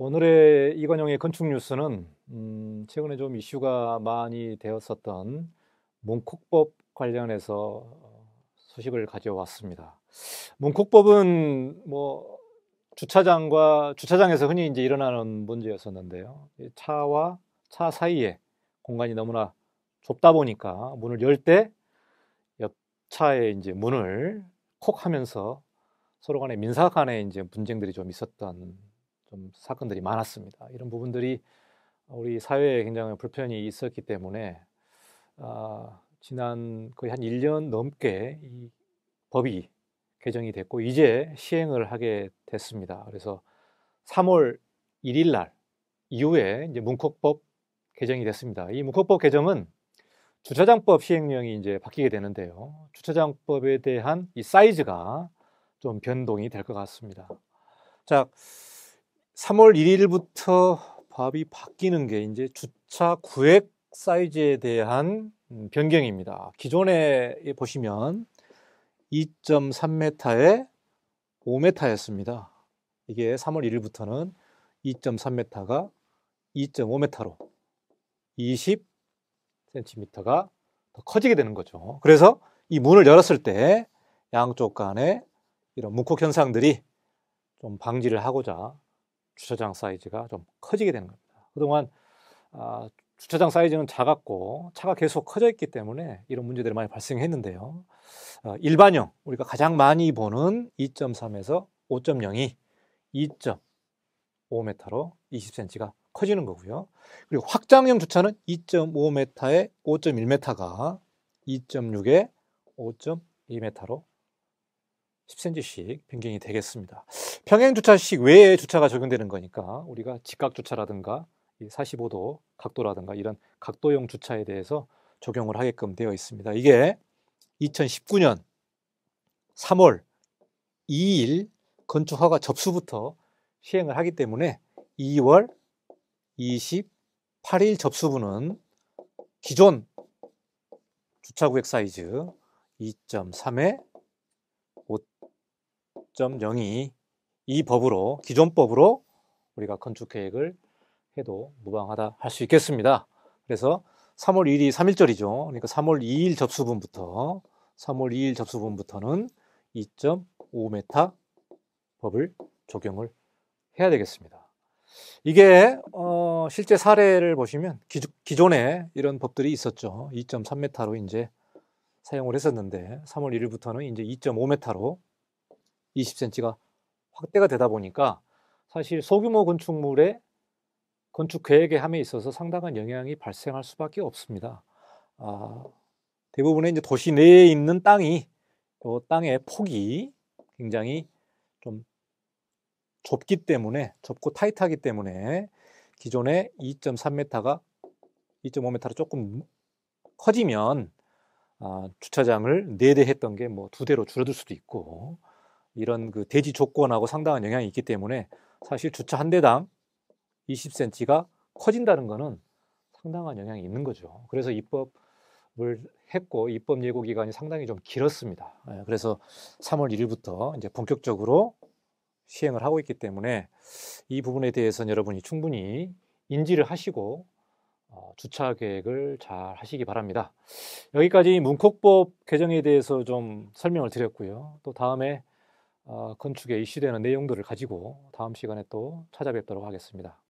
오늘의 이관영의 건축 뉴스는 음, 최근에 좀 이슈가 많이 되었었던 문콕법 관련해서 어, 소식을 가져왔습니다. 문콕법은 뭐 주차장과 주차장에서 흔히 이제 일어나는 문제였었는데요. 차와 차 사이에 공간이 너무나 좁다 보니까 문을 열 때 옆차에 이제 문을 콕 하면서 서로 간에 민사 간에 이제 분쟁들이 좀 있었던 좀 사건들이 많았습니다. 이런 부분들이 우리 사회에 굉장히 불편이 있었기 때문에 아, 지난 거의 한 1년 넘게 이 법이 개정이 됐고 이제 시행을 하게 됐습니다. 그래서 3월 1일 날 이후에 이제 문콕법 개정이 됐습니다. 이 문콕법 개정은 주차장법 시행령이 이제 바뀌게 되는데요. 주차장법에 대한 이 사이즈가 좀 변동이 될 것 같습니다. 자, 3월 1일부터 밥이 바뀌는 게 이제 주차 구획 사이즈에 대한 음, 변경입니다. 기존에 보시면 2.3m에 5m였습니다. 이게 3월 1일부터는 2.3m가 2.5m로 20cm가 더 커지게 되는 거죠. 그래서 이 문을 열었을 때 양쪽 간에 이런 문콕 현상들이 좀 방지를 하고자 주차장 사이즈가 좀 커지게 되는 겁니다. 그동안 아, 주차장 사이즈는 작았고 차가 계속 커져 있기 때문에 이런 문제들이 많이 발생했는데요. 아, 일반형 우리가 가장 많이 보는 2.3에서 5.0이 2.5m로 20cm가 커지는 거고요. 그리고 확장형 주차는 2.5m에 5.1m가 2.6에 5.2m로 10cm씩 변경이 되겠습니다. 평행 주차식 외에 주차가 적용되는 거니까 우리가 직각 주차라든가 45도 각도라든가 이런 각도형 주차에 대해서 적용을 하게끔 되어 있습니다. 이게 2019년 3월 2일 건축허가 접수부터 시행을 하기 때문에 2월 28일 접수분은 기존 주차구획 사이즈 2.3에 0 0이이 법으로 기존 법으로 우리가 건축 계획을 해도 무방하다 할 수 있겠습니다. 그래서 3월 1일이 3일절이죠. 그러니까 3월 2일 접수분부터 3월 2일 접수분부터는 2.5m 법을 적용을 해야 되겠습니다. 이게 어, 실제 사례를 보시면 기, 존에 이런 법들이 있었죠. 2.3m로 이제 사용을 했었는데 3월 1일부터는 이제 2.5m로 20cm가 확대가 되다 보니까 사실 소규모 건축물의 건축 계획에 함에 있어서 상당한 영향이 발생할 수밖에 없습니다. 아, 대부분의 이제 도시 내에 있는 땅이 그 땅의 폭이 굉장히 좀 좁기 때문에 좁고 타이트하기 때문에 기존의 2.3m가 2.5m로 조금 커지면 아, 주차장을 4대 했던 게뭐 2대로 줄어들 수도 있고 이런 그 대지 조건하고 상당한 영향이 있기 때문에 사실 주차 한 대당 20cm가 커진다는 것은 상당한 영향이 있는 거죠. 그래서 입법을 했고 입법 예고 기간이 상당히 좀 길었습니다. 예, 그래서 3월 1일부터 이제 본격적으로 시행을 하고 있기 때문에 이 부분에 대해서는 여러분이 충분히 인지를 하시고 어, 주차 계획을 잘 하시기 바랍니다. 여기까지 문콕법 개정에 대해서 좀 설명을 드렸고요. 또 다음에 어, 건축의 이슈되는 내용들을 가지고 다음 시간에 또 찾아뵙도록 하겠습니다.